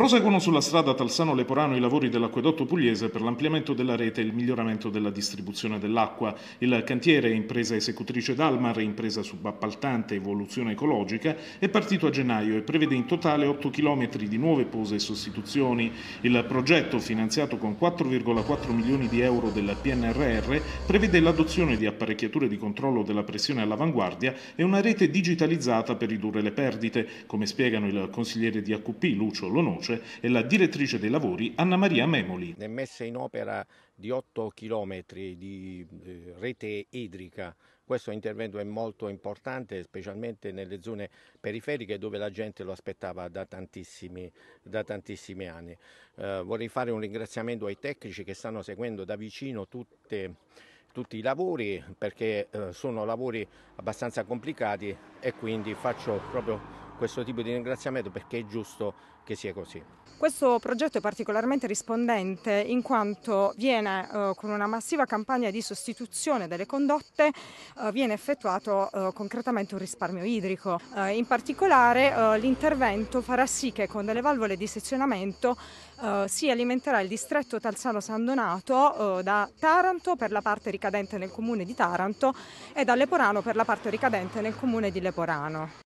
Proseguono sulla strada Talsano-Leporano i lavori dell'acquedotto pugliese per l'ampliamento della rete e il miglioramento della distribuzione dell'acqua. Il cantiere, impresa esecutrice Dalmar, impresa subappaltante Evoluzione Ecologica, è partito a gennaio e prevede in totale 8 km di nuove pose e sostituzioni. Il progetto, finanziato con 4,4 milioni di euro del PNRR, prevede l'adozione di apparecchiature di controllo della pressione all'avanguardia e una rete digitalizzata per ridurre le perdite, come spiegano il consigliere di AQP Lucio Lonocio Croce e la direttrice dei lavori Anna Maria Memoli. È messa in opera di 8 km di eh, rete idrica. Questo intervento è molto importante, specialmente nelle zone periferiche dove la gente lo aspettava da tantissimi, da tantissimi anni. Eh, vorrei fare un ringraziamento ai tecnici che stanno seguendo da vicino tutte, tutti i lavori perché eh, sono lavori abbastanza complicati e quindi faccio proprio questo tipo di ringraziamento perché è giusto che sia così. Questo progetto è particolarmente rispondente in quanto viene eh, con una massiva campagna di sostituzione delle condotte eh, viene effettuato eh, concretamente un risparmio idrico. Eh, in particolare eh, l'intervento farà sì che con delle valvole di sezionamento eh, si alimenterà il distretto Talzano-San Donato da Taranto per la parte ricadente nel comune di Taranto e da Leporano per la parte ricadente nel comune di Leporano.